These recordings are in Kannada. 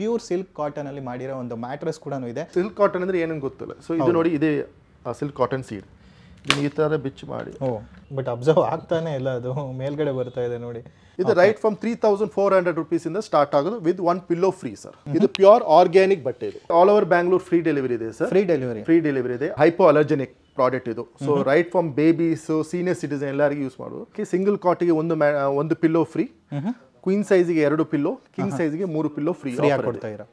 ಪ್ಯೂರ್ ಸಿಲ್ಕ್ ಕಾಟನ್ ಅಲ್ಲಿ ಮಾಡಿರೋ ಒಂದು ಮ್ಯಾಟ್ರೆಸ್ ಕೂಡ ಇದೆ ಸಿಲ್ಕ್ ಕಾಟನ್ ಅಂದ್ರೆ ಏನಂಗ್ ಗೊತ್ತಿಲ್ಲ ಸೊ ಇದು ನೋಡಿ ಇದೇ ಸಿಲ್ಕ್ ಕಾಟನ್ ಸೀಡ್ ಈ ಥರ ಬಿಚ್ ಮಾಡಿ ಬಟ್ ಅಬ್ಸರ್ವ್ ಆಗ್ತಾನೆ ಇಲ್ಲ ಅದು ಮೇಲ್ಗಡೆ ಬರ್ತಾ ಇದೆ ನೋಡಿ ಇದು right from three thousand four hundred rupees ಇಂದ ಸ್ಟಾರ್ಟ್ ಆಗೋದು with one pillow free sir ಇದು ಪ್ಯೂರ್ ಆರ್ಗ್ಯಾನಿಕ್ ಬಟ್ಟೆ ಇದೆ all over Bangalore free delivery ಇದೆ sir free delivery free delivery ಇದೆ ಹೈಪೋ ಅಲರ್ಜೆನಿಕ್ ಪ್ರಾಡಕ್ಟ್ ಇದು so right from babies senior citizen ಎಲ್ಲರಿಗೂ ಯೂಸ್ ಮಾಡೋದು ಸಿಂಗಲ್ ಕಾಟಿಗೆ ಒಂದು ಒಂದು ಪಿಲ್ಲೋ ಫ್ರೀ ಕ್ವೀನ್ ಸೈಜ್ಗೆ ಎರಡು ಪಿಲ್ಲೋ ಕಿಂಗ್ ಸೈಜ್ಗೆ ಮೂರು ಪಿಲ್ಲೋ ಫ್ರೀ ಕೊಡ್ತಾ ಇರೋ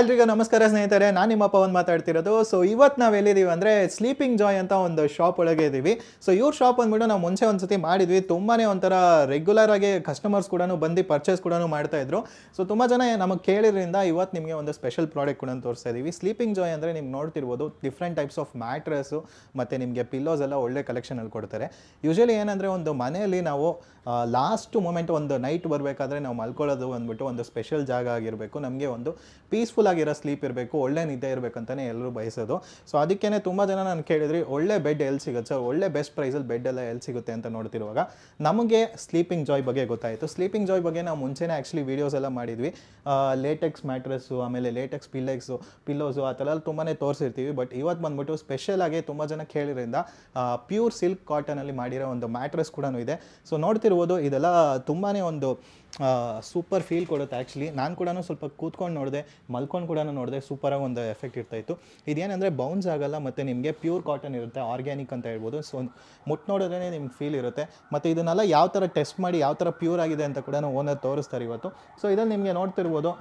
ಎಲ್ರಿಗೂ ನಮಸ್ಕಾರ ಸ್ನೇಹಿತರೆ ನಾನು ನಿಮ್ಮ ಪವನ್ ಮಾತಾಡ್ತಿರೋದು ಸೊ ಇವತ್ತು ನಾವು ಎಲ್ಲಿದ್ದೀವಿ ಅಂದರೆ ಸ್ಲೀಪಿಂಗ್ ಜಾಯ್ ಅಂತ ಒಂದು ಶಾಪ್ ಒಳಗೆ ಇದ್ದೀವಿ ಸೊ ಇವ್ರ ಶಾಪ್ ಅಂದ್ಬಿಟ್ಟು ನಾವು ಮುಂಚೆ ಒಂದು ಸತಿ ಮಾಡಿದ್ವಿ ತುಂಬಾ ಒಂಥರ ರೆಗ್ಯುಲರ್ ಆಗಿ ಕಸ್ಟಮರ್ಸ್ ಕೂಡ ಬಂದು ಪರ್ಚೇಸ್ ಕೂಡ ಮಾಡ್ತಾಯಿದ್ರು ಸೊ ತುಂಬ ಜನ ನಮಗೆ ಕೇಳಿದ್ರಿಂದ ಇವತ್ತು ನಿಮಗೆ ಒಂದು ಸ್ಪೆಷಲ್ ಪ್ರಾಡಕ್ಟ್ ಕೂಡ ತೋರಿಸ್ತಾ ಇದ್ದೀವಿ ಸ್ಲೀಪಿಂಗ್ ಜಾಯ್ ಅಂದರೆ ನಿಮ್ಗೆ ನೋಡ್ತಿರ್ಬೋದು ಡಿಫ್ರೆಂಟ್ ಟೈಪ್ಸ್ ಆಫ್ ಮ್ಯಾಟ್ರಸ್ಸು ಮತ್ತು ನಿಮಗೆ ಪಿಲ್ಲೋಸ್ ಎಲ್ಲ ಒಳ್ಳೆ ಕಲೆಕ್ಷನಲ್ಲಿ ಕೊಡ್ತಾರೆ ಯೂಶಲಿ ಏನಂದರೆ ಒಂದು ಮನೆಯಲ್ಲಿ ನಾವು ಲಾಸ್ಟ್ ಮೂಮೆಂಟ್ ಒಂದು ನೈಟ್ ಬರಬೇಕಾದ್ರೆ ನಾವು ಮಲ್ಕೊಳ್ಳೋದು ಅಂದ್ಬಿಟ್ಟು ಒಂದು ಸ್ಪೆಷಲ್ ಜಾಗ ಆಗಿರಬೇಕು ನಮಗೆ ಒಂದು ಪೀಸ್ಫುಲ್ ಆಗಿರೋ ಸ್ಲೀಪ್ ಇರಬೇಕು ಒಳ್ಳೆ ನಿದ್ದೆ ಇರಬೇಕಂತಲೇ ಎಲ್ಲರೂ ಬಯಸೋದು ಸೊ ಅದಕ್ಕೇ ತುಂಬ ಜನ ನಾನು ಕೇಳಿದ್ರಿ ಒಳ್ಳೆ ಬೆಡ್ ಎಲ್ಲಿ ಸಿಗುತ್ತೆ ಸರ್ ಒಳ್ಳೆ ಬೆಸ್ಟ್ ಪ್ರೈಸಲ್ಲಿ ಬೆಡ್ ಎಲ್ಲ ಎಲ್ಲಿ ಸಿಗುತ್ತೆ ಅಂತ ನೋಡ್ತಿರುವಾಗ ನಮಗೆ ಸ್ಲೀಪಿಂಗ್ ಜಾಯ್ ಬಗ್ಗೆ ಗೊತ್ತಾಯಿತು ಸ್ಲೀಪಿಂಗ್ ಜಾಯ್ ಬಗ್ಗೆ ನಾವು ಮುಂಚೆನೇ ಆ್ಯಕ್ಚುಲಿ ವೀಡಿಯೋಸ್ ಎಲ್ಲ ಮಾಡಿದ್ವಿ ಲೇಟೆಕ್ಸ್ ಮ್ಯಾಟ್ರೆಸ್ಸು ಆಮೇಲೆ ಲೇಟೆಕ್ಸ್ ಪಿಲ್ಲೆಕ್ಸು ಪಿಲ್ಲೋಸು ಆ ಥರ ಎಲ್ಲ ತುಂಬಾ ತೋರಿಸಿರ್ತೀವಿ ಬಟ್ ಇವತ್ತು ಬಂದ್ಬಿಟ್ಟು ಸ್ಪೆಷಲಾಗಿ ತುಂಬ ಜನ ಕೇಳಿದ್ರಿಂದ ಪ್ಯೂರ್ ಸಿಲ್ಕ್ ಕಾಟನಲ್ಲಿ ಮಾಡಿರೋ ಒಂದು ಮ್ಯಾಟ್ರೆಸ್ ಕೂಡ ಇದೆ ಸೊ ನೋಡ್ತಿರ್ಬೋದು ಇದೆಲ್ಲ ತುಂಬಾ ಒಂದು ಸೂಪರ್ ಫೀಲ್ ಕೊಡುತ್ತೆ ಆ್ಯಕ್ಚುಲಿ ನಾನು ಕೂಡ ಸ್ವಲ್ಪ ಕೂತ್ಕೊಂಡು ನೋಡಿದೆ ಮಲ್ಕೊಂಡು ಕೂಡ ನೋಡಿದೆ ಸೂಪರಾಗಿ ಒಂದು ಎಫೆಕ್ಟ್ ಇರ್ತಾಯಿತ್ತು ಇದೇನೆಂದರೆ ಬೌನ್ಸ್ ಆಗಲ್ಲ ಮತ್ತು ನಿಮಗೆ ಪ್ಯೂರ್ ಕಾಟನ್ ಇರುತ್ತೆ ಆರ್ಗ್ಯಾನಿಕ್ ಅಂತ ಹೇಳ್ಬೋದು ಸೊ ಮುಟ್ಟು ನೋಡಿದ್ರೇ ನಿಮ್ಗೆ ಫೀಲ್ ಇರುತ್ತೆ ಮತ್ತು ಇದನ್ನೆಲ್ಲ ಯಾವ ಥರ ಟೆಸ್ಟ್ ಮಾಡಿ ಯಾವ ಥರ ಪ್ಯೂರ್ ಆಗಿದೆ ಅಂತ ಕೂಡ ಓನರ್ ತೋರಿಸ್ತಾರೆ ಇವತ್ತು ಸೊ ಇದನ್ನು ನಿಮಗೆ ನೋಡ್ತಿರ್ಬೋದು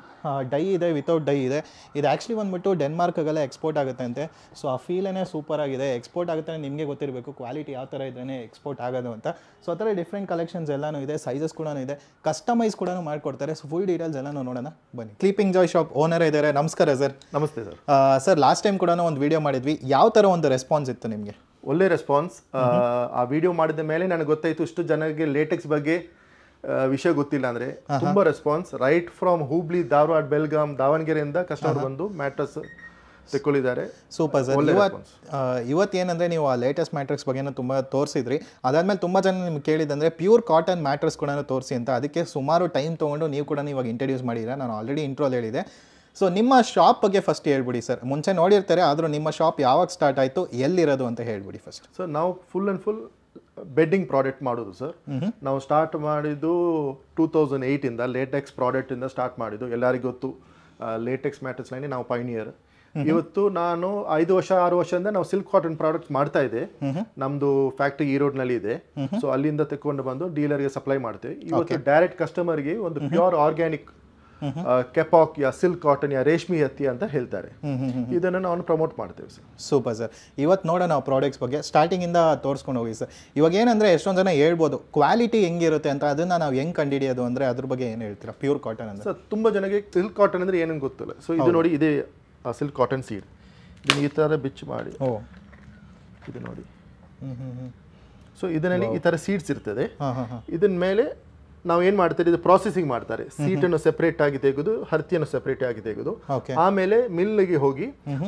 ಡೈ ಇದೆ ವಿತೌಟ್ ಡೈ ಇದೆ ಇದು ಆ್ಯಕ್ಚುಲಿ ಬಂದುಬಿಟ್ಟು ಡೆನ್ಮಾರ್ಕ್ಗೆಲ್ಲ ಎಕ್ಸ್ಪೋರ್ಟ್ ಆಗುತ್ತೆ ಅಂತೆ ಸೊ ಆ ಫೀಲೇ ಸೂಪರ್ ಆಗಿದೆ ಎಕ್ಸ್ಪೋರ್ಟ್ ಆಗುತ್ತೆ ನಿಮಗೆ ಗೊತ್ತಿರಬೇಕು ಕ್ವಾಲಿಟಿ ಯಾವ ಥರ ಇದ್ರೇ ಎಕ್ಸ್ಪೋರ್ಟ್ ಆಗೋದು ಅಂತ ಸೊ ಆ ಥರ ಡಿಫ್ರೆಂಟ್ ಕಲೆಕ್ಷನ್ಸ್ ಎಲ್ಲನೂ ಇದೆ ಸೈಜಸ್ ಕೂಡ ಇದೆ ಕಸ್ಟಮೈಸ್ ಕೂಡ ಮಾಡ್ಕೊಡ್ತಾರೆ ಸೊ ಫುಲ್ ಡೀಟೇಲ್ಸ್ ಎಲ್ಲ ನೋಡೋಣ ಬನ್ನಿ ಕ್ಲೀಪಿಂಗ್ ಜಾಯ್ ಶಾಪ್ ಓನರ್ ಇದ್ದಾರೆ ನಮಸ್ಕಾರ ಸರ್ ನಮಸ್ತೆ ಸರ್ ಸರ್ ಲಾಸ್ಟ್ ಟೈಮ್ ಕೂಡ ಒಂದು ವಿಡಿಯೋ ಮಾಡಿದ್ವಿ ಯಾವ ತರ ಒಂದು ರೆಸ್ಪಾನ್ಸ್ ಇತ್ತು ನಿಮಗೆ ಒಳ್ಳೆ ರೆಸ್ಪಾನ್ಸ್ ಆ ವಿಡಿಯೋ ಮಾಡಿದ ಮೇಲೆ ನನಗೆ ಗೊತ್ತಾಯ್ತು ಇಷ್ಟು ಜನಕ್ಕೆ ಲೇಟೆಕ್ಸ್ ಬಗ್ಗೆ ವಿಷಯ ಗೊತ್ತಿಲ್ಲ ಅಂದ್ರೆ ತುಂಬಾ response right from Hubli Dharwad Belgaum ದಾವಣಗೆರೆಯಿಂದ ಕಸ್ಟಮರ್ ಬಂದು ಮ್ಯಾಟ್ರಸ್ ತಗೊಳ್ಳಿದ್ದಾರೆ ಸೂಪರ್ ಸರ್ ಇವತ್ತು ಏನಂದರೆ ನೀವು ಆ ಲೇಟೆಸ್ಟ್ ಮ್ಯಾಟ್ರಿಕ್ಸ್ ಬಗ್ಗೆ ತುಂಬ ತೋರಿಸಿದ್ರಿ ಅದಾದಮೇಲೆ ತುಂಬ ಜನ ನಿಮ್ಗೆ ಕೇಳಿದಂದರೆ ಪ್ಯೂರ್ ಕಾಟನ್ ಮ್ಯಾಟ್ರಿಕ್ಸ್ ಕೂಡ ತೋರಿಸಿ ಅಂತ ಅದಕ್ಕೆ ಸುಮಾರು ಟೈಮ್ ತೊಗೊಂಡು ನೀವು ಕೂಡ ಇವಾಗ ಇಂಟ್ರಡ್ಯೂಸ್ ಮಾಡಿದ್ರೆ ನಾನು ಆಲ್ರೆಡಿ ಇಂಟ್ರೋಲ್ ಹೇಳಿದೆ ಸೊ ನಿಮ್ಮ ಶಾಪ್ ಬಗ್ಗೆ ಫಸ್ಟ್ ಹೇಳ್ಬಿಡಿ ಸರ್ ಮುಂಚೆ ನೋಡಿರ್ತಾರೆ ಆದರೂ ನಿಮ್ಮ ಶಾಪ್ ಯಾವಾಗ ಸ್ಟಾರ್ಟ್ ಆಯಿತು ಎಲ್ಲಿರೋದು ಅಂತ ಹೇಳ್ಬಿಡಿ ಫಸ್ಟ್ ಸೊ ನಾವು full and full bedding product ಮಾಡೋದು ಸರ್ ನಾವು ಸ್ಟಾರ್ಟ್ ಮಾಡಿದ್ದು ಟೂ ತೌಸಂಡ್ ಏಯ್ಟಿಂದ ಲೇಟೆಕ್ಸ್ ಪ್ರಾಡಕ್ಟಿಂದ ಸ್ಟಾರ್ಟ್ ಮಾಡಿದ್ದು ಎಲ್ಲರಿಗೂ ಗೊತ್ತು ಲೇಟೆಕ್ಸ್ ಮ್ಯಾಟರ್ಸ್ ಲೈನ್ ನಾವು ಪೈನಿಯರ್ ಇವತ್ತು ನಾನು ಐದು ವರ್ಷ ಆರು ವರ್ಷದಿಂದ ನಾವು ಸಿಲ್ಕ್ ಕಾಟನ್ ಪ್ರಾಡಕ್ಟ್ ಮಾಡ್ತಾ ಇದೆ ನಮ್ದು ಫ್ಯಾಕ್ಟ್ರಿ ಈ ರೋಡ್ ನಲ್ಲಿ ಇದೆ ಸೊ ಅಲ್ಲಿಂದ ತಕೊಂಡು ಬಂದು ಡೀಲರ್ಗೆ ಸಪ್ಲೈ ಮಾಡ್ತೇವೆ ಇವತ್ತು ಡೈರೆಕ್ಟ್ ಕಸ್ಟಮರ್ಗೆ ಒಂದು ಪ್ಯೂರ್ ಆರ್ಗ್ಯಾನಿಕ್ ಕೆಪಾಕ್ ಯಾ ಸಿಲ್ಕ್ ಕಾಟನ್ ಯಾ ರೇಷ್ಮಿ ಹತ್ತಿ ಅಂತ ಹೇಳ್ತಾರೆ ಇದನ್ನು ನಾವು ಪ್ರಮೋಟ್ ಮಾಡ್ತೇವೆ ಸರ್ ಸೂಪರ್ ಸರ್ ಇವತ್ತು ನೋಡೋಣ ನಾವು ಪ್ರಾಡಕ್ಟ್ಸ್ ಬಗ್ಗೆ ಸ್ಟಾರ್ಟಿಂಗ್ ಇಂದ ತೋರಿಸ್ಕೊಂಡು ಹೋಗಿ ಸರ್ ಇವಾಗ ಏನಂದ್ರೆ ಎಷ್ಟೊಂದು ಜನ ಹೇಳ್ಬೋದು ಕ್ವಾಲಿಟಿ ಹೆಂಗಿರುತ್ತೆ ಅಂತ ಅದನ್ನ ನಾವು ಹೆಂಗೆ ಕಂಡಿಡಿಯೋದು ಅಂದ್ರೆ ಅದ್ರ ಬಗ್ಗೆ ಏನು ಹೇಳ್ತೀರಾ ಪ್ಯೂರ್ ಕಾಟನ್ ಅಂತ ಸರ್ ತುಂಬಾ ಜನಕ್ಕೆ ಸಿಲ್ಕ್ ಕಾಟನ್ ಅಂದ್ರೆ ಏನೇನು ಗೊತ್ತಿಲ್ಲ ಸೊ ಇದು ನೋಡಿ ಇದೇ ಅಸಲ್ ಕಾಟನ್ ಸೀಡ್ ಇದನ್ನು ಈ ಥರ ಬಿಚ್ಚು ಮಾಡಿ ಇದು ನೋಡಿ ಸೊ ಇದರಲ್ಲಿ ಈ ಥರ ಸೀಡ್ಸ್ ಇರ್ತದೆ ಇದನ್ನ ಮೇಲೆ ನಾವು ಏನು ಮಾಡ್ತಾರೆ ಇದು ಪ್ರಾಸೆಸಿಂಗ್ ಮಾಡ್ತಾರೆ ಸೀಟನ್ನು ಸೆಪರೇಟ್ ಆಗಿ ತೆಗೆದು ಹರ್ತಿಯನ್ನು ಸೆಪರೇಟ್ ಆಗಿ ತೆಗೆದು ಆಮೇಲೆ ಮಿಲ್ಗೆ ಹೋಗಿ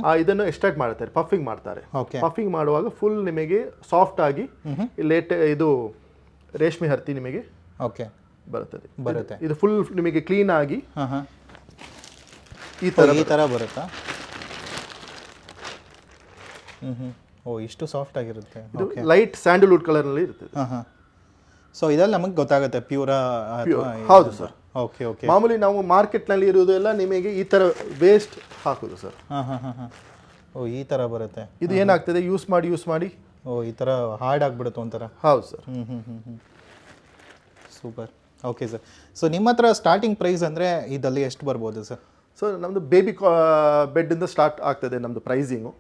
ಆ ಇದನ್ನು ಎಕ್ಸ್ಟ್ರಾಕ್ಟ್ ಮಾಡ್ತಾರೆ ಪಫಿಂಗ್ ಮಾಡ್ತಾರೆ ಪಫಿಂಗ್ ಮಾಡುವಾಗ ಫುಲ್ ನಿಮಗೆ ಸಾಫ್ಟ್ ಆಗಿ ಲೇಟ್ ಇದು ರೇಷ್ಮೆ ಹರ್ತಿ ನಿಮಗೆ ಬರುತ್ತದೆ ಬರುತ್ತೆ ಇದು ಫುಲ್ ನಿಮಗೆ ಕ್ಲೀನ್ ಆಗಿ ಈ ಥರ ಈ ಥರ ಬರುತ್ತಾ ಹ್ಞೂ ಹ್ಞೂ ಓ ಇಷ್ಟು ಸಾಫ್ಟ್ ಆಗಿರುತ್ತೆ ಲೈಟ್ ಸ್ಯಾಂಡಲ್ವುಡ್ ಕಲರ್ ಇರುತ್ತೆ ಹಾಂ ಹಾಂ ಸೊ ಇದರಲ್ಲಿ ನಮಗೆ ಗೊತ್ತಾಗುತ್ತೆ ಪ್ಯೂರಾ ಹೌದು ಸರ್ ಓಕೆ ಓಕೆ ಮಾಮೂಲಿ ನಾವು ಮಾರ್ಕೆಟ್ನಲ್ಲಿ ಇರುವುದೆಲ್ಲ ನಿಮಗೆ ಈ ಥರ ವೇಸ್ಟ್ ಹಾಕೋದು ಸರ್ ಹಾಂ ಹಾಂ ಹಾಂ ಹಾಂ ಓ ಈ ಥರ ಬರುತ್ತೆ ಇದು ಏನಾಗ್ತದೆ ಯೂಸ್ ಮಾಡಿ ಯೂಸ್ ಮಾಡಿ ಓ ಈ ಥರ ಹಾರ್ಡ್ ಆಗಿಬಿಡುತ್ತೆ ಒಂಥರ ಹೌದು ಸರ್ ಹ್ಞೂ ಹ್ಞೂ ಹ್ಞೂ ಹ್ಞೂ ಸೂಪರ್ ಓಕೆ ಸರ್ ಸೊ ನಿಮ್ಮ ಹತ್ರ ಸ್ಟಾರ್ಟಿಂಗ್ ಪ್ರೈಸ್ ಅಂದರೆ ಇದಲ್ಲಿ ಎಷ್ಟು ಬರ್ಬೋದು ಸರ್ ಸೊ ನಮ್ದು ಬೇಬಿ ಬೆಡ್ಡಿಂದ ಸ್ಟಾರ್ಟ್ ಆಗ್ತದೆ ನಮ್ದು ಪ್ರೈಸಿಂಗು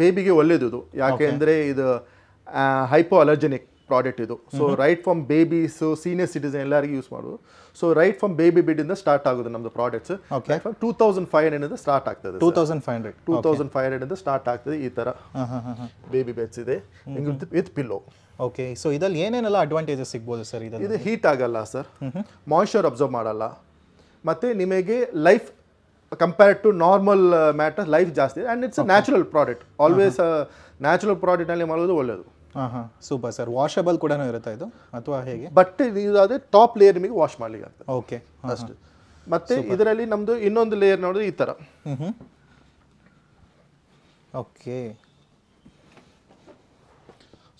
ಬೇಬಿಗೆ ಒಳ್ಳೇದು ಯಾಕೆ ಅಂದರೆ ಇದು ಹೈಪೋ ಅಲರ್ಜೆನಿಕ್ ಪ್ರಾಡಕ್ಟ್ ಇದು so right from babies senior citizen ಎಲ್ಲರಿಗೂ ಯೂಸ್ ಮಾಡೋದು ಸೊ ರೈಟ್ ಫ್ರಮ್ ಬೇಬಿ ಬೆಡ್ಡಿಂದ ಸ್ಟಾರ್ಟ್ ಆಗೋದು ನಮ್ಮದು products two thousand five hundred ಇಂದ ಸ್ಟಾರ್ಟ್ ಆಗ್ತದೆ two thousand five hundred two thousand five hundred ಇಂದ ಸ್ಟಾರ್ಟ್ ಆಗ್ತದೆ ಈ ತರ ಬೇಬಿ ಬೆಡ್ಸ್ ಇದೆ ವಿತ್ ಪಿಲ್ಲೋ ಓಕೆ ಸೊ ಇದರಲ್ಲಿ ಏನೇನೆಲ್ಲ ಅಡ್ವಾಂಟೇಜಸ್ ಸಿಗ್ಬೋದು ಸರ್ ಇದು ಇದು ಹೀಟ್ ಆಗಲ್ಲ ಸರ್ ಮಾಯ್ಶ್ಚರ್ ಅಬ್ಸರ್ವ್ ಮಾಡಲ್ಲ ಮತ್ತು ನಿಮಗೆ life compared to normal matter life ಜಾಸ್ತಿ and it's natural product always natural ಪ್ರಾಡಕ್ಟ್ನಲ್ಲಿ ಮಾಡೋದು ಒಳ್ಳೆಯದು ಹಾಂ ಹಾಂ ಸೂಪರ್ ಸರ್ ವಾಷಬಲ್ ಕೂಡ ಇರುತ್ತೆ ಇದು ಅಥವಾ ಹೇಗೆ ಬಟ್ ಇದಾದರೆ ಟಾಪ್ ಲೇಯರ್ ನಿಮಗೆ ವಾಶ್ ಮಾಡಲಿಕ್ಕೆ ಆಗ್ತದೆ ಓಕೆ ಅಷ್ಟು ಮತ್ತು ಇದರಲ್ಲಿ ನಮ್ಮದು ಇನ್ನೊಂದು ಲೇಯರ್ ನೋಡೋದು ಈ ಥರ ಓಕೆ mm-hmm.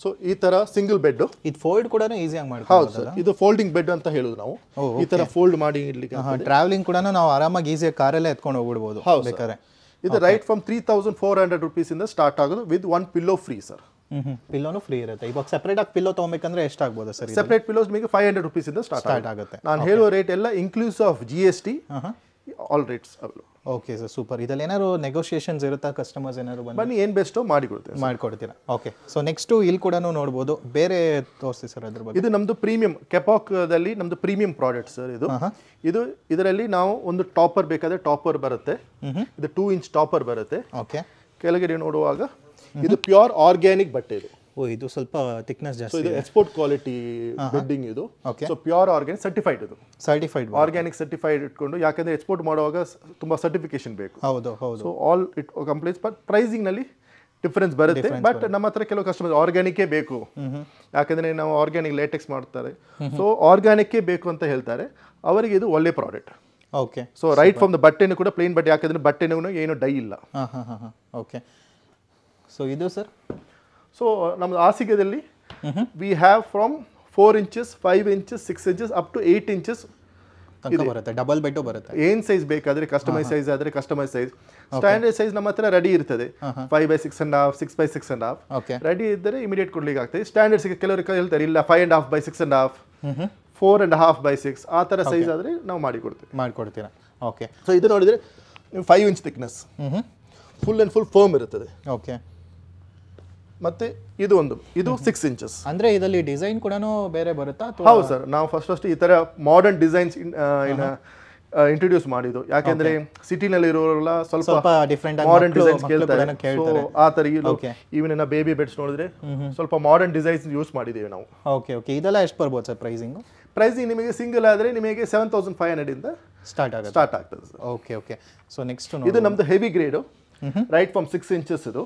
ಸೊ ಈ ತರ ಸಿಂಗಲ್ ಬೆಡ್ ಇದು ಫೋಲ್ಡ್ ಕೂಡ ಈಸಿಯಾಗಿ ಮಾಡಿ ಹೌದು ಸರ್ ಇದು ಫೋಲ್ಡಿಂಗ್ ಬೆಡ್ ಅಂತ ಹೇಳುದು ನಾವು ಈ ತರ ಫೋಲ್ಡ್ ಮಾಡಿ ಇಡ್ಲಿಕ್ಕೆ ಟ್ರಾವೆಲಿಂಗ್ ಕೂಡ ನಾವು ಆರಾಮಾಗಿ ಈಸಿಯಾಗಿ ಕಾರಲ್ಲೇ ಎತ್ಕೊಂಡು ಹೋಗ್ಬಿಡ್ಬೋದು ಹೌದು ಬೇಕಾದ್ರೆ ಇದು right from three thousand four hundred rupees ಇಂದ ಸ್ಟಾರ್ಟ್ ಆಗೋದು with one pillow free sir ಪಿಲ್ಲೋನು ಫ್ರೀ ಇರುತ್ತೆ ಇವಾಗ ಸೆಪರೇಟ್ ಆಗಿ ಪಿಲ್ಲೋ ತಗೋಬೇಕಂದ್ರೆ ಎಷ್ಟಾಗ್ಬೋದು ಸರ್ ಸೆಪರೇಟ್ ಪಿಲ್ಲೋಸ್ ನಿಮಗೆ ಫೈವ್ ಹಂಡ್ರೆಡ್ ರುಪೀಸ್ ಇಂದ ಸ್ಟಾರ್ಟ್ ಆಗುತ್ತೆ ನಾನು ಹೇಳುವ ರೇಟ್ ಎಲ್ಲ inclusive of G S T all rates okay sir super ಇದರಲ್ಲಿ ಏನಾದ್ರು ನೆಗೋಷಿಯೇಷನ್ಸ್ ಇರುತ್ತಾ ಕಸ್ಟಮರ್ಸ್ ಏನಾದ್ರು ಬಂದು ಬನ್ನಿ ಏನು ಬೆಸ್ಟೋ ಮಾಡಿಕೊಡ್ತೀವಿ ಮಾಡಿಕೊಡ್ತೀರಾ ಓಕೆ ಸೊ ನೆಕ್ಸ್ಟು ಇಲ್ಲಿ ಕೂಡ ನೋಡ್ಬೋದು ಬೇರೆ ತೋರಿಸಿ ಸರ್ ಅದ್ರ ಬಗ್ಗೆ ಇದು ನಮ್ಮದು ಪ್ರೀಮಿಯಂ ಕೆಪಾಕ್ದಲ್ಲಿ ನಮ್ಮದು ಪ್ರೀಮಿಯಂ ಪ್ರಾಡಕ್ಟ್ ಸರ್ ಇದು ಇದು ಇದರಲ್ಲಿ ನಾವು ಒಂದು ಟಾಪರ್ ಬೇಕಾದ್ರೆ ಟಾಪರ್ ಬರುತ್ತೆ ಇದು ಟೂ ಇಂಚ್ ಟಾಪರ್ ಬರುತ್ತೆ ಓಕೆ ಕೆಳಗಡೆ ನೋಡುವಾಗ ಇದು ಪ್ಯೂರ್ ಆರ್ಗ್ಯಾನಿಕ್ ಬಟ್ಟೆ ಇದು ಓ ಇದು ಸ್ವಲ್ಪ ಥಿಕ್ನೆಸ್ ಜಾಸ್ತಿ ಎಕ್ಸ್ಪೋರ್ಟ್ ಕ್ವಾಲಿಟಿ ಬಿಲ್ಡಿಂಗ್ ಇದು ಸೊ ಪ್ಯೂರ್ ಆರ್ಗ್ಯಾನಿಕ್ ಸರ್ಟಿಫೈಡ್ ಇದು ಸರ್ಟಿಫೈಡ್ ಆರ್ಗ್ಯಾನಿಕ್ ಸರ್ಟಿಫೈಡ್ ಇಟ್ಕೊಂಡು ಯಾಕಂದ್ರೆ ಎಕ್ಸ್ಪೋರ್ಟ್ ಮಾಡುವಾಗ ತುಂಬಾ ಸರ್ಟಿಫಿಕೇಶನ್ ಬೇಕು ಹೌದು ಹೌದು so all it complete but pricing ನಲ್ಲಿ ಡಿಫ್ರೆನ್ಸ್ ಬರುತ್ತೆ ಬಟ್ ನಮ್ಮ ಹತ್ರ ಕೆಲವು ಕಸ್ಟಮರ್ ಆರ್ಗ್ಯಾನಿಕೇ ಬೇಕು ಯಾಕಂದ್ರೆ ನಾವು ಆರ್ಗ್ಯಾನಿಕ್ ಲೇಟೆಕ್ಸ್ ಮಾಡ್ತಾರೆ ಸೊ ಆರ್ಗ್ಯಾನಿಕೇ ಬೇಕು ಅಂತ ಹೇಳ್ತಾರೆ ಅವರಿಗೆ ಇದು ಒಳ್ಳೆ product okay so right from the ಬಟ್ಟೆನೂ ಕೂಡ ಪ್ಲೇನ್ ಬಟ್ಟೆ ಯಾಕಂದ್ರೆ ಬಟ್ಟೆನೂ ಏನು ಡೈ ಇಲ್ಲ ಓಕೆ ಸೊ ಇದು ಸರ್ ಸೊ uh, ನಮ್ಮ ಹಾಸಿಗೆದಲ್ಲಿ we have from four inches five inches six inches up to eight inches ಬರುತ್ತೆ ಡಬಲ್ ಬೆಡ್ ಬರುತ್ತೆ ಏನ್ ಸೈಜ್ ಬೇಕಾದ್ರೆ ಕಸ್ಟಮೈಸ್ ಸೈಜ್ ಆದ್ರೆ ಕಸ್ಟಮೈಸ್ ಸೈಜ್ ಸ್ಟ್ಯಾಂಡರ್ಡ್ ಸೈಜ್ ನಮ್ಮ ಹತ್ರ ರೆಡಿ ಇರ್ತದೆ five by six and half six by six and half ready ಇದ್ದರೆ ಇಮಿಡಿಯೇಟ್ ಕೊಡ್ಲಿಕ್ಕೆ ಆಗ್ತದೆ ಸ್ಟ್ಯಾಂಡರ್ಡ್ ಸಿಗ ಕೆಲವರು ಹೇಳ್ತಾರೆ ಇಲ್ಲ five and half by six and half four and half by six ಆ ಥರ ಸೈಜ್ ಆದರೆ ನಾವು ಮಾಡಿಕೊಡ್ತೀವಿ ಮಾಡಿಕೊಡ್ತೀರಾ ಓಕೆ ಸೊ ಇದು ನೋಡಿದ್ರೆ five inch thickness full and full firm ಇರುತ್ತದೆ ಓಕೆ ಮತ್ತೆ ಇದು ಒಂದು ಇದು ಸಿಕ್ಸ್ ಇಂಚಸ್ ಅಂದ್ರೆ ಇದರಲ್ಲಿ ಡಿಸೈನ್ ಕೂಡ ಬೇರೆ ಬರುತ್ತಾ ಹೌದು ಸರ್ ನಾವು ಫಸ್ಟ್ ಫಸ್ಟ್ ಈ ತರ ಮಾಡರ್ನ್ ಡಿಸೈನ್ಸ್ ಇಂಟ್ರೊಡ್ಯೂಸ್ ಮಾಡಿದ್ದು ಯಾಕೆಂದ್ರೆ ಸಿಟಿನಲ್ಲಿ ಇರೋರೆಲ್ಲ ಸ್ವಲ್ಪ ಡಿಫ್ರೆಂಟ್ ಮಾಡರ್ನ್ ಡಿಸೈನ್ಸ್ ಕೇಳ್ತಾರೆ ಆ ತರ ಈವನ್ ಬೇಬಿ ಬೆಡ್ಸ್ ನೋಡಿದ್ರೆ ಸ್ವಲ್ಪ ಮಾಡರ್ನ್ ಡಿಸೈನ್ಸ್ ಯೂಸ್ ಮಾಡಿದ್ದೀವಿ ನಾವು ಓಕೆ ಓಕೆ ಇದೆಲ್ಲ ಎಷ್ಟು ಬರ್ಬೋದು ಸರ್ ಪ್ರೈಸಿಂಗ್ ಪ್ರೈಸಿಂಗ್ ನಿಮಗೆ ಸಿಂಗಲ್ ಆದರೆ ನಿಮಗೆ ಸೆವೆನ್ ತೌಸಂಡ್ ಫೈವ್ ಹಂಡ್ರೆಡ್ ಇಂದ ಸ್ಟಾರ್ಟ್ ಆಗುತ್ತೆ ಸ್ಟಾರ್ಟ್ ಆಗ್ತದೆ ಓಕೆ ಓಕೆ ಸೊ ನೆಕ್ಸ್ಟ್ ಇದು ನಮ್ದು heavy grade right from six inches ಇದು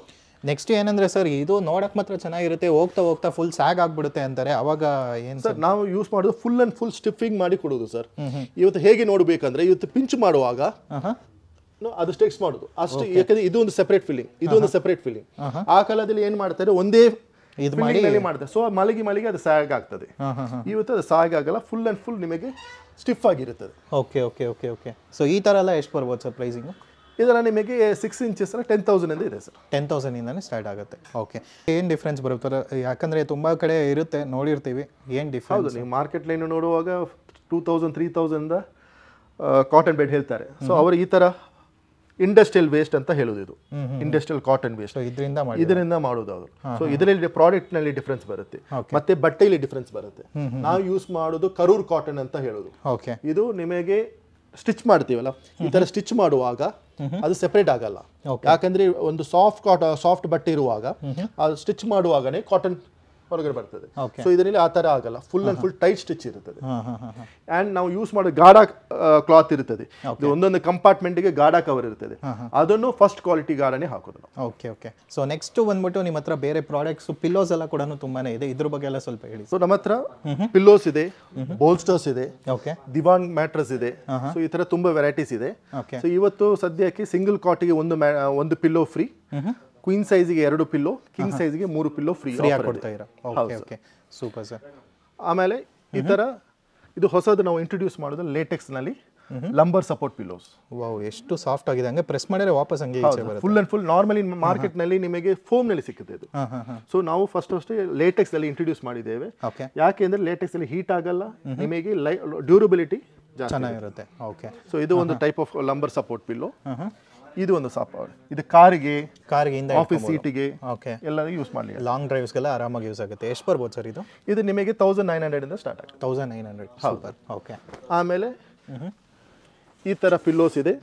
ನೆಕ್ಸ್ಟ್ ಏನಂದ್ರೆ ಸರ್ ಇದು ನೋಡಕ್ ಮಾತ್ರ ಚೆನ್ನಾಗಿರುತ್ತೆ ಹೋಗ್ತಾ ಹೋಗ್ತಾ ಫುಲ್ ಸ್ಯಾಗ್ ಆಗ್ಬಿಡುತ್ತೆ ಅಂತಾರೆ ಅವಾಗ ಏನ್ ಸರ್ ನಾವು ಯೂಸ್ ಮಾಡೋದು ಫುಲ್ ಅಂಡ್ ಫುಲ್ ಸ್ಟಿಫಿಂಗ್ ಮಾಡಿ ಕೊಡೋದು ಸರ್ ಇವತ್ತು ಹೇಗೆ ನೋಡ್ಬೇಕಂದ್ರೆ ಇವತ್ತು ಪಿಂಚ್ ಮಾಡುವಾಗ ಅದು ಸ್ಟೆಕ್ಸ್ ಮಾಡುದು ಅಷ್ಟು ಯಾಕಂದ್ರೆ ಇದು ಒಂದು ಸೆಪರೇಟ್ ಫೀಲಿಂಗ್ ಇದು ಒಂದು ಸೆಪರೇಟ್ ಫೀಲಿಂಗ್ ಆ ಕಾಲದಲ್ಲಿ ಏನ್ ಮಾಡ್ತಾರೆ ಒಂದೇ ಇದು ಮಾಡ್ತಾರೆ ಸೊ ಮಲಗಿ ಮಲಗಿ ಅದು ಸ್ಯಾಗ್ ಆಗ್ತದೆ ಇವತ್ತು ಅದು ಸಾಗ್ ಆಗಲ್ಲ ಫುಲ್ ಅಂಡ್ ಫುಲ್ ನಿಮಗೆ ಸ್ಟಿಫ್ ಆಗಿರುತ್ತದೆ okay okay okay okay so ಈ ತರ ಎಲ್ಲ ಎಷ್ಟು ಬರ್ಬೋದು ಸರ್ ಪ್ರೈಸಿಂಗ್ ಇದನ್ನ ನಿಮಗೆ ಸಿಕ್ಸ್ ಇಂಚಸ್ ಟೆನ್ ತೌಸಂಡ್ ಇದೆ ಸರ್ ಟೆನ್ ತೌಸಂಡಿಂದನೇ ಸ್ಟಾರ್ಟ್ ಆಗುತ್ತೆ ಓಕೆ ಏನ್ ಡಿಫ್ರೆನ್ಸ್ ಬರುತ್ತೆ ಯಾಕಂದ್ರೆ ತುಂಬಾ ಕಡೆ ಇರುತ್ತೆ ನೋಡಿರ್ತೀವಿ ಏನ್ ಡಿಫ್ರೆನ್ಸ್ ನೀವು ಮಾರ್ಕೆಟ್ ಲೈನ್ ನೋಡುವಾಗ ಟೂ ತೌಸಂಡ್ ತ್ರೀ ತೌಸಂಡಿಂದ ಕಾಟನ್ ಬೆಡ್ ಹೇಳ್ತಾರೆ ಸೊ ಅವರು ಈ ತರ ಇಂಡಸ್ಟ್ರಿಯಲ್ ವೇಸ್ಟ್ ಅಂತ ಹೇಳೋದು ಇದು ಇಂಡಸ್ಟ್ರಿಯಲ್ ಕಾಟನ್ ವೇಸ್ಟ್ ಇದರಿಂದ ಇದರಿಂದ ಮಾಡೋದು ಅವರು ಸೊ ಇದರಲ್ಲಿ ಪ್ರಾಡಕ್ಟ್ ನಲ್ಲಿ ಡಿಫ್ರೆನ್ಸ್ ಬರುತ್ತೆ ಮತ್ತೆ ಬಟ್ಟೆಯಲ್ಲಿ ಡಿಫ್ರೆನ್ಸ್ ಬರುತ್ತೆ ನಾವು ಯೂಸ್ ಮಾಡೋದು ಕರೂರ್ ಕಾಟನ್ ಅಂತ ಹೇಳೋದು ಇದು ನಿಮಗೆ ಸ್ಟಿಚ್ ಮಾಡ್ತೀವಲ್ಲ ಈ ಥರ ಸ್ಟಿಚ್ ಮಾಡುವಾಗ ಅದು ಸೆಪರೇಟ್ ಆಗಲ್ಲ ಯಾಕಂದ್ರೆ ಒಂದು ಸಾಫ್ಟ್ ಸಾಫ್ಟ್ ಬಟ್ಟೆ ಇರುವಾಗ ಸ್ಟಿಚ್ ಮಾಡುವಾಗನೇ ಕಾಟನ್ ಹೊರಗಡೆ ಬರ್ತದೆ ಸೊ ಇದರಲ್ಲಿ ಆ ತರ ಆಗಲ್ಲ full and full tight stitch ಇರುತ್ತದೆ ಅಂಡ್ ನಾವು ಯೂಸ್ ಮಾಡೋ ಗಾಢ ಕ್ಲಾತ್ ಇರುತ್ತದೆ ಒಂದೊಂದು ಕಂಪಾರ್ಟ್ಮೆಂಟ್ ಗೆ ಗಾಢ ಕವರ್ ಇರ್ತದೆ ಅದನ್ನು ಫಸ್ಟ್ ಕ್ವಾಲಿಟಿ ಗಾಢನೇ ಹಾಕೋದು ಓಕೆ ಓಕೆ ಸೊ ನೆಕ್ಸ್ಟ್ ಬಂದ್ಬಿಟ್ಟು ನಿಮ್ಮ ಹತ್ರ ಬೇರೆ ಪ್ರಾಡಕ್ಟ್ಸ್ ಪಿಲ್ಲೋಸ್ ಎಲ್ಲ ಕೂಡ ತುಂಬಾನೇ ಇದೆ ಇದ್ರ ಬಗ್ಗೆ ಎಲ್ಲ ಸ್ವಲ್ಪ ಹೇಳಿ ಸೊ ನಮ್ಮ ಹತ್ರ ಪಿಲ್ಲೋಸ್ ಇದೆ ಬೋಲ್ಸ್ಟರ್ಸ್ ಇದೆ ದಿವಾನ್ ಮ್ಯಾಟ್ರಸ್ ಇದೆ ಸೊ ಈ ತರ ತುಂಬಾ ವೆರೈಟೀಸ್ ಇದೆ ಸೊ ಇವತ್ತು ಸದ್ಯಕ್ಕೆ ಸಿಂಗಲ್ ಕಾಟಿಗೆ ಒಂದು ಒಂದು ಪಿಲ್ಲೋ ಫ್ರೀ ಕ್ವೀನ್ ಸೈಜ್ಗೆ ಎರಡು ಪಿಲ್ಲೋ ಕಿಂಗ್ ಸೈಜ್ಗೆ ಮೂರು ಪಿಲ್ಲೋ ಫ್ರೀ ಕೊಡ್ತಾ ಇರೋ ಓಕೆ ಸೂಪರ್ ಸರ್ ಆಮೇಲೆ ಈ ಥರ ಇದು ಹೊಸದು ನಾವು ಇಂಟ್ರೊಡ್ಯೂಸ್ ಮಾಡೋದು ಲೇಟೆಕ್ಸ್ನಲ್ಲಿ ಲಂಬರ್ ಸಪೋರ್ಟ್ ಪಿಲೋಸ್ ವಾವ್ ಎಷ್ಟು ಸಾಫ್ಟ್ ಆಗಿದೆ ಹಂಗೆ ಪ್ರೆಸ್ ಮಾಡಿದ್ರೆ ವಾಪಸ್ ಹಂಗೆ ಫುಲ್ ಅಂಡ್ ಫುಲ್ ನಾರ್ಮಲಿ ಮಾರ್ಕೆಟ್ನಲ್ಲಿ ನಿಮಗೆ ಫೋಮ್ನಲ್ಲಿ ಸಿಕ್ಕುತ್ತೆ ಇದು ಸೊ ನಾವು ಫಸ್ಟ್ ಅಷ್ಟೇ ಲೇಟೆಕ್ಸಲ್ಲಿ ಇಂಟ್ರೊಡ್ಯೂಸ್ ಮಾಡಿದ್ದೇವೆ ಯಾಕೆಂದ್ರೆ ಲೇಟೆಕ್ಸಲ್ಲಿ ಹೀಟ್ ಆಗಲ್ಲ ನಿಮಗೆ ಲೈ ಡ್ಯೂರಬಿಲಿಟಿ ಚೆನ್ನಾಗಿರುತ್ತೆ ಓಕೆ ಸೊ ಇದು ಒಂದು type of lumbar support pillow ಇದು ಒಂದು ಸಾಪ್ ಇದು ಕಾರಿಗೆ ಕಾರಿಗೆ ಇಂದ ಆಫೀಸ್ ಸೀಟಿಗೆ ಓಕೆ ಎಲ್ಲ ಯೂಸ್ ಮಾಡಲಿ ಲಾಂಗ್ ಡ್ರೈವ್ಸ್ಗೆಲ್ಲ ಆರಾಮಾಗಿ ಯೂಸ್ ಆಗುತ್ತೆ ಎಷ್ಟು ಬರ್ಬೋದು ಸರ್ ಇದು ಇದು ನಿಮಗೆ ತೌಸಂಡ್ ನೈನ್ ಹಂಡ್ರೆಡಿಂದ ಸ್ಟಾರ್ಟ್ ಆಗುತ್ತೆ thousand nine hundred super okay ಆಮೇಲೆ ಈ ಥರ ಪಿಲ್ಲೋಸ್ ಇದೆ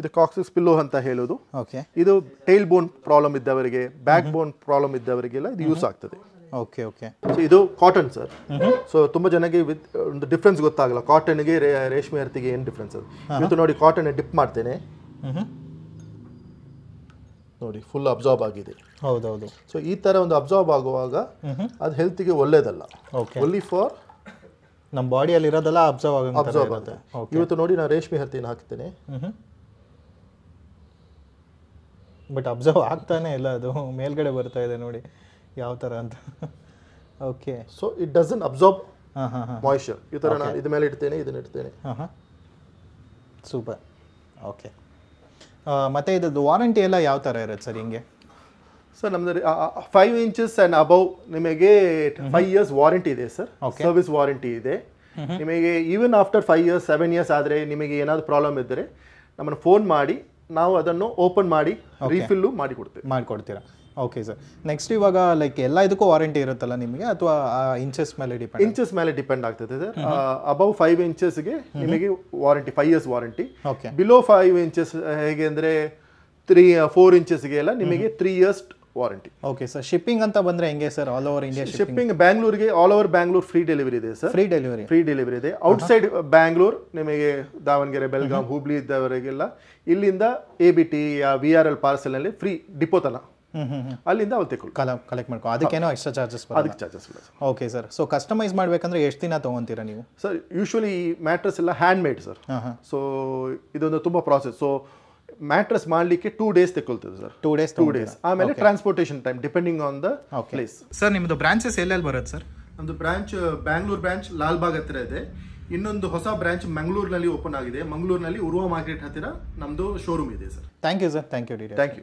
ಇದು ಕಾಕ್ಸಿಕ್ಸ್ ಪಿಲ್ಲೋ ಅಂತ ಹೇಳೋದು ಓಕೆ ಇದು ಟೈಲ್ ಬೋನ್ ಪ್ರಾಬ್ಲಮ್ ಇದ್ದವರಿಗೆ ಬ್ಯಾಕ್ ಬೋನ್ ಪ್ರಾಬ್ಲಮ್ ಇದ್ದವರಿಗೆಲ್ಲ ಇದು ಯೂಸ್ ಆಗ್ತದೆ ಓಕೆ ಓಕೆ ಸೊ ಇದು ಕಾಟನ್ ಸರ್ ಸೊ ತುಂಬಾ ಜನಕ್ಕೆ ವಿತ್ ಒಂದು ಡಿಫ್ರೆನ್ಸ್ ಗೊತ್ತಾಗಲ್ಲ ಕಾಟನ್ಗೆ ರೇಷ್ಮೆ ಹರ್ತಿಗೆ ಏನು ಡಿಫ್ರೆನ್ಸ್ ಅದು ಇವತ್ತು ನೋಡಿ ಕಾಟನ್ ಡಿಪ್ ಮಾಡ್ತೇನೆ ನೋಡಿ ಫುಲ್ ಅಬ್ಸಾರ್ಬ್ ಆಗಿದೆ ಹೌದೌದು ಸೊ ಈ ಥರ ಒಂದು ಅಬ್ಸಾರ್ಬ್ ಆಗುವಾಗ ಅದು ಹೆಲ್ತ್ಗೆ ಒಳ್ಳೇದಲ್ಲ ಓನ್ಲಿ ಫಾರ್ ನಮ್ಮ ಬಾಡಿಯಲ್ಲಿ ಇರೋದೆಲ್ಲ ಅಬ್ಸರ್ವ್ ಆಗ ಅಬ್ಸಾರ್ಬ್ ಆಗುತ್ತೆ ಇವತ್ತು ನೋಡಿ ನಾನು ರೇಷ್ಮೆ ಹತ್ತಿನ ಹಾಕ್ತೇನೆ ಬಟ್ ಅಬ್ಸರ್ವ್ ಆಗ್ತಾನೆ ಇಲ್ಲ ಅದು ಮೇಲ್ಗಡೆ ಬರ್ತಾ ಇದೆ ನೋಡಿ ಯಾವ ಥರ ಅಂತ okay so it doesn't absorb moisture ಈ ಥರ ನಾನು ಇದ ಮೇಲೆ ಇಡ್ತೇನೆ ಇದನ್ನ ಇಡ್ತೇನೆ ಸೂಪರ್ ಓಕೆ ಮತ್ತೆ ಇದ್ದು ವಾರಂಟಿ ಎಲ್ಲ ಯಾವ ಥರ ಇರುತ್ತೆ ಸರ್ ಹಿಂಗೆ ಸರ್ ನಮ್ದು ಫೈವ್ ಇಂಚಸ್ ಆ್ಯಂಡ್ ಅಬೌವ್ ನಿಮಗೆ ಫೈವ್ ಇಯರ್ಸ್ ವಾರಂಟಿ ಇದೆ ಸರ್ ಸರ್ವಿಸ್ ವಾರಂಟಿ ಇದೆ ನಿಮಗೆ even after five years seven years ಆದರೆ ನಿಮಗೆ ಏನಾದರೂ ಪ್ರಾಬ್ಲಮ್ ಇದ್ದರೆ ನಮ್ಮನ್ನು ಫೋನ್ ಮಾಡಿ ನಾವು ಅದನ್ನು ಓಪನ್ ಮಾಡಿ ರೀಫಿಲ್ಲು ಮಾಡಿಕೊಡ್ತೀವಿ ಮಾಡಿಕೊಡ್ತೀರಾ ಓಕೆ ಸರ್ ನೆಕ್ಸ್ಟ್ ಇವಾಗ ಲೈಕ್ ಎಲ್ಲ ಇದಕ್ಕೂ ವಾರಂಟಿ ಇರುತ್ತಲ್ಲ ನಿಮಗೆ ಅಥವಾ ಇಂಚಸ್ ಮೇಲೆ ಡಿಪೆಂಡ್ ಇಂಚಸ್ ಮೇಲೆ ಡಿಪೆಂಡ್ ಆಗ್ತದೆ ಸರ್ ಅಬೌವ್ ಫೈವ್ ಇಂಚಸ್ಗೆ ನಿಮಗೆ warranty five years warranty okay below five inches ಹೇಗೆ ಅಂದರೆ ತ್ರೀ ಫೋರ್ ಇಂಚಸ್ಗೆ ಎಲ್ಲ ನಿಮಗೆ three years warranty okay sir shipping ಅಂತ ಬಂದ್ರೆ ಹೆಂಗೆ sir all over India shipping ಬ್ಯಾಂಗ್ಳೂರಿಗೆ all over Bangalore free delivery ಇದೆ sir free delivery free delivery ಇದೆ ಔಟ್ಸೈಡ್ ಬ್ಯಾಂಗ್ಳೂರ್ uh-huh. ನಿಮಗೆ ದಾವಣಗೆರೆ ಬೆಳಗಾಂ ಹುಬ್ಳಿ uh-huh. ಇದ್ದವರಿಗೆಲ್ಲ ಇಲ್ಲಿಂದ A B T V R L ಪಾರ್ಸೆಲ್ನಲ್ಲಿ ಫ್ರೀ ಡಿಪೋ ಅಲ್ಲಿಂದ ಅವ್ರು ತಗೊಳ್ಳಿ ಕಲೆಕ್ಟ್ ಮಾಡ್ಕೊ ಅದಕ್ಕೇನೋ ಎಕ್ಸ್ಟ್ರಾ ಚಾರ್ಜಸ್ ಅದಕ್ಕೆ charges okay sir so customize ಮಾಡಬೇಕಂದ್ರೆ ಎಷ್ಟು ದಿನ ತೊಗೊತೀರಾ ನೀವು ಸರ್ ಯೂಶ್ವಲಿ ಮ್ಯಾಟ್ರಸ್ ಎಲ್ಲ ಹ್ಯಾಂಡ್ ಮೇಡ್ ಸರ್ ಸೊ ಇದೊಂದು ತುಂಬ ಪ್ರಾಸೆಸ್ ಸೊ ಮ್ಯಾಟ್ರಸ್ ಮಾಡಲಿಕ್ಕೆ ಟೂ ಡೇಸ್ ತೆಕ್ಕೊಳ್ತದೆ sir two days two days ಆಮೇಲೆ transportation time depending on the place sir ನಿಮ್ಮದು ಬ್ರಾಂಚಸ್ ಎಲ್ಲೆಲ್ಲಿ ಬರುತ್ತೆ ಸರ್ ನಮ್ಮದು ಬ್ರಾಂಚ್ ಬ್ಯಾಂಗ್ಳೂರ್ ಬ್ರಾಂಚ್ ಲಾಲ್ಬಾಗ್ ಹತ್ತಿರ ಇದೆ ಇನ್ನೊಂದು ಹೊಸ ಬ್ರಾಂಚ್ ಮಂಗಳೂರಿನಲ್ಲಿ ಓಪನ್ ಆಗಿದೆ ಮಂಗಳೂರಿನಲ್ಲಿ ಉರುವ ಮಾರ್ಕೆಟ್ ಹತ್ತಿರ ನಮ್ಮದು ಶೋರೂಮ್ ಇದೆ sir thank you sir thank you thank you